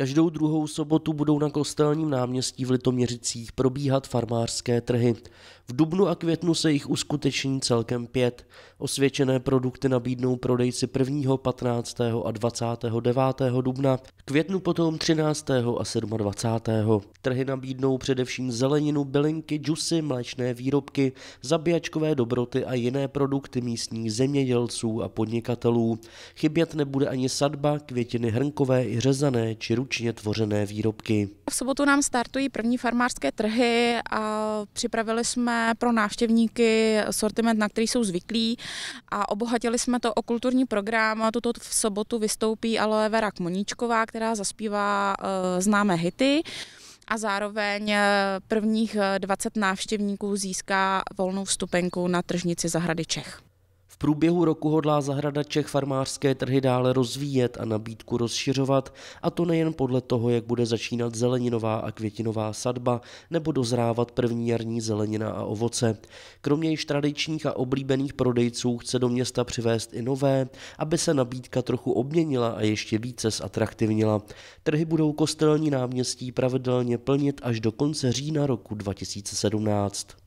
Každou druhou sobotu budou na kostelním náměstí v Litoměřicích probíhat farmářské trhy. V dubnu a květnu se jich uskuteční celkem pět. Osvědčené produkty nabídnou prodejci 1., 15. a 29. dubna, květnu potom 13. a 27. Trhy nabídnou především zeleninu, bylinky, džusy, mléčné výrobky, zabíjačkové dobroty a jiné produkty místních zemědělců a podnikatelů. Chybět nebude ani sadba, květiny hrnkové i řezané či ruční ručně tvořené výrobky. V sobotu nám startují první farmářské trhy a připravili jsme pro návštěvníky sortiment, na který jsou zvyklí a obohatili jsme to o kulturní program. Tuto v sobotu vystoupí Aloe Vera Kmoníčková, která zaspívá eh, známé hity a zároveň eh, prvních 20 eh, návštěvníků získá volnou vstupenku na tržnici zahrady Čech průběhu roku hodlá zahrada Čech farmářské trhy dále rozvíjet a nabídku rozšiřovat, a to nejen podle toho, jak bude začínat zeleninová a květinová sadba nebo dozrávat první jarní zelenina a ovoce. Kromě již tradičních a oblíbených prodejců chce do města přivést i nové, aby se nabídka trochu obměnila a ještě více zatraktivnila. Trhy budou kostelní náměstí pravidelně plnit až do konce října roku 2017.